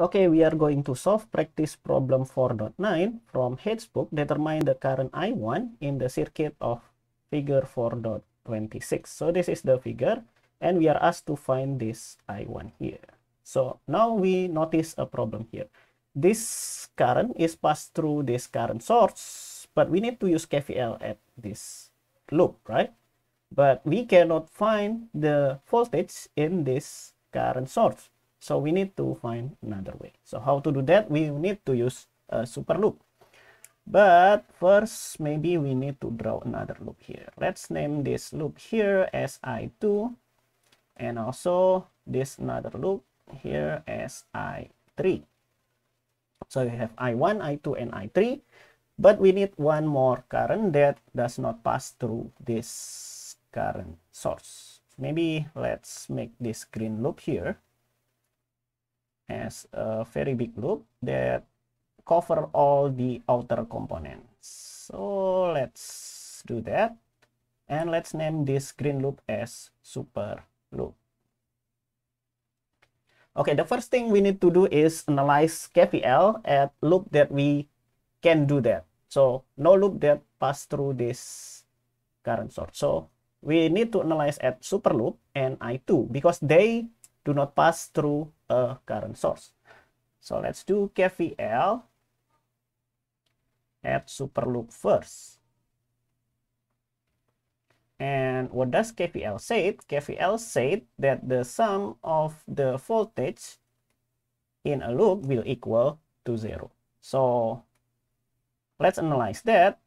Okay, we are going to solve practice problem 4.9 from Hedgebook. Determine the current I1 in the circuit of figure 4.26. So this is the figure and we are asked to find this I1 here. So now we notice a problem here. This current is passed through this current source, but we need to use KVL at this loop, right? But we cannot find the voltage in this current source so we need to find another way. So how to do that? We need to use a super loop. But first, maybe we need to draw another loop here. Let's name this loop here as I2 and also this another loop here as I3. So we have I1, I2, and I3. But we need one more current that does not pass through this current source. Maybe let's make this green loop here as a very big loop that cover all the outer components. So let's do that. And let's name this green loop as super loop. Okay, the first thing we need to do is analyze KVL at loop that we can do that. So no loop that pass through this current source. So we need to analyze at super loop and I2 because they do not pass through a current source. So let's do KVL at loop first. And what does KVL say? KVL said that the sum of the voltage in a loop will equal to zero. So let's analyze that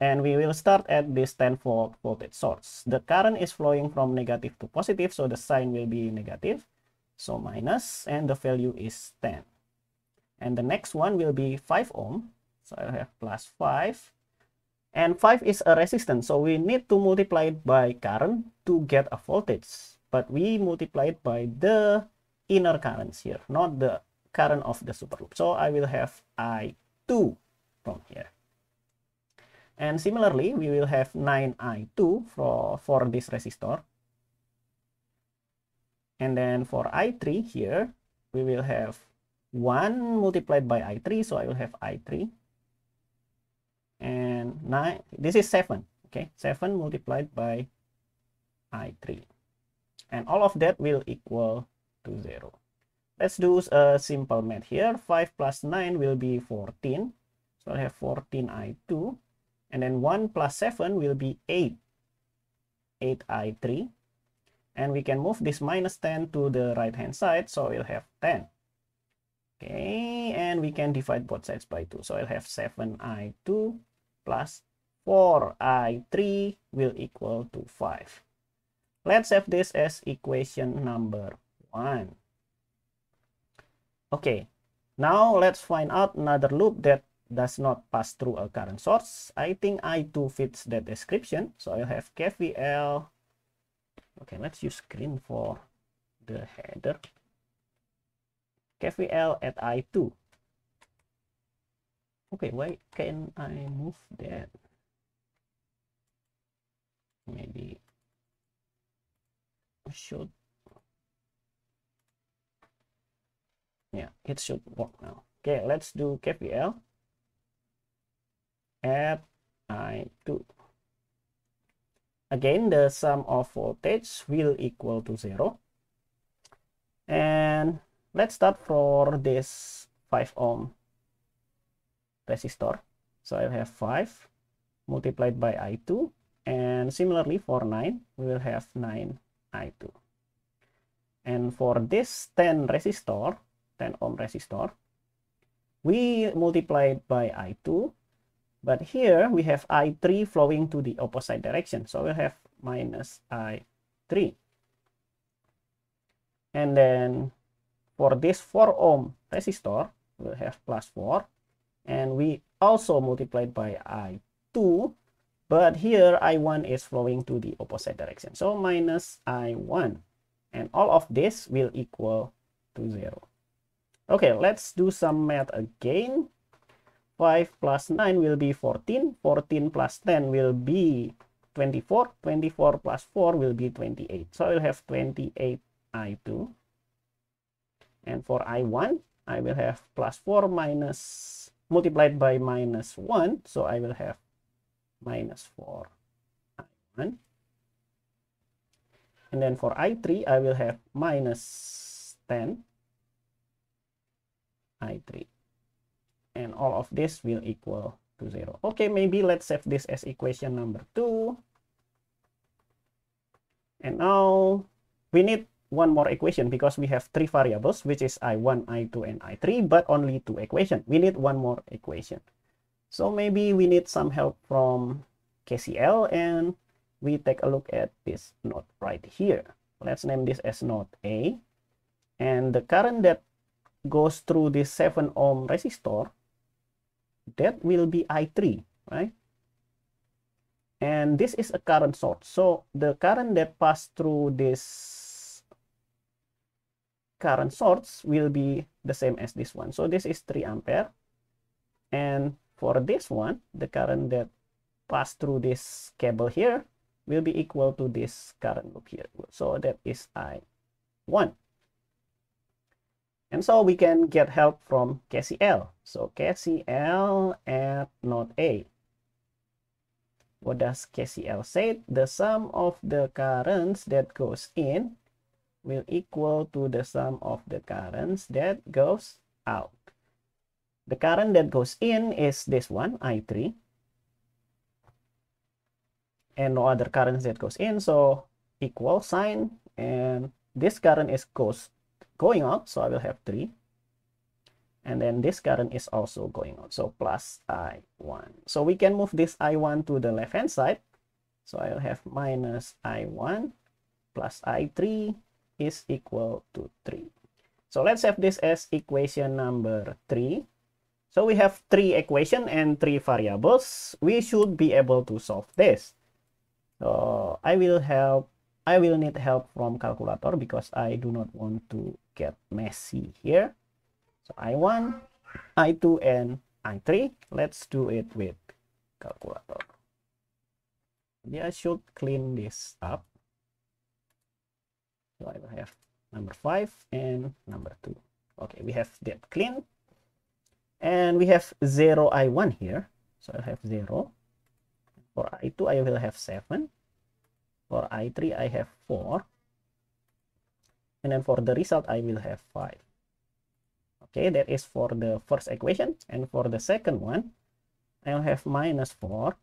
and we will start at this 10 volt voltage source. The current is flowing from negative to positive, so the sign will be negative. So minus and the value is 10. And the next one will be 5 ohm. So I have plus 5. And 5 is a resistance. So we need to multiply it by current to get a voltage. But we multiply it by the inner currents here, not the current of the super loop. So I will have I2 from here. And similarly, we will have 9I2 for, for this resistor. And then for I3 here, we will have 1 multiplied by I3, so I will have I3. And 9, this is 7, okay? 7 multiplied by I3. And all of that will equal to 0. Let's do a simple math here. 5 plus 9 will be 14. So I have 14i2. And then 1 plus 7 will be 8. 8i3 and we can move this minus 10 to the right hand side so we'll have 10 okay and we can divide both sides by 2 so i'll have 7i2 plus 4i3 will equal to 5 let's have this as equation number 1 okay now let's find out another loop that does not pass through a current source i think i2 fits that description so i'll have kvl Okay, let's use green for the header. KVL at I2. Okay, why can I move that? Maybe should yeah it should work now okay let's do kpl at i2 again the sum of voltage will equal to zero and let's start for this 5 ohm resistor so i have 5 multiplied by i2 and similarly for 9 we will have 9 i2 and for this 10 resistor 10 ohm resistor we multiplied by i2 but here we have I3 flowing to the opposite direction. So we have minus I3. And then for this 4 ohm resistor, we have plus 4. And we also multiplied by I2. But here I1 is flowing to the opposite direction. So minus I1. And all of this will equal to 0. Okay, let's do some math again. 5 plus 9 will be 14, 14 plus 10 will be 24, 24 plus 4 will be 28. So I will have 28 I2. And for I1, I will have plus 4 minus multiplied by minus 1. So I will have minus 4 I1. And then for I3, I will have minus 10 I3 and all of this will equal to 0. Okay, maybe let's save this as equation number 2. And now we need one more equation because we have three variables, which is i1, i2, and i3, but only two equation. We need one more equation. So maybe we need some help from KCL and we take a look at this node right here. Let's name this as node A. And the current that goes through this 7 ohm resistor that will be i3 right and this is a current source so the current that pass through this current source will be the same as this one so this is 3 ampere and for this one the current that pass through this cable here will be equal to this current loop here so that is i1 and so we can get help from KCL. So KCL at node A. What does KCL say? The sum of the currents that goes in will equal to the sum of the currents that goes out. The current that goes in is this one, I3. And no other currents that goes in, so equal sign. And this current is goes going out so i will have 3 and then this current is also going out so plus i1 so we can move this i1 to the left hand side so i'll have minus i1 plus i3 is equal to 3 so let's have this as equation number 3 so we have three equation and three variables we should be able to solve this so i will have I will need help from calculator because I do not want to get messy here. So I1, I2, and I3. Let's do it with calculator. Yeah, I should clean this up. So I will have number 5 and number 2. Okay, we have that clean. And we have 0, I1 here. So I'll have 0. For I2, I will have 7. For I3, I have 4. And then for the result, I will have 5. Okay, that is for the first equation. And for the second one, I'll have minus 4.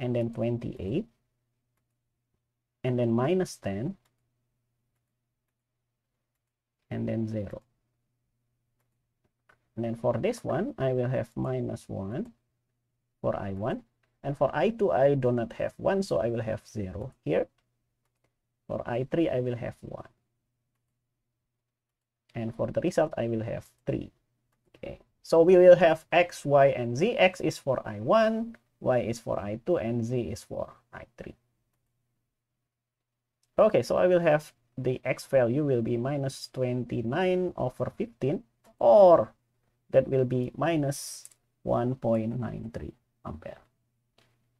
And then 28. And then minus 10. And then 0. And then for this one, I will have minus 1 for I1 and for i2 i do not have 1 so i will have 0 here for i3 i will have 1 and for the result i will have 3 okay so we will have x y and z x is for i1 y is for i2 and z is for i3 okay so i will have the x value will be minus 29 over 15 or that will be minus 1.93 ampere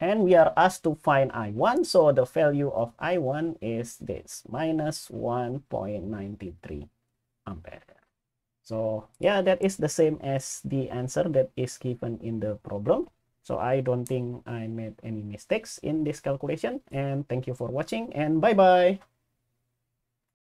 and we are asked to find I1. So the value of I1 is this minus 1.93 ampere. So yeah, that is the same as the answer that is given in the problem. So I don't think I made any mistakes in this calculation and thank you for watching and bye bye.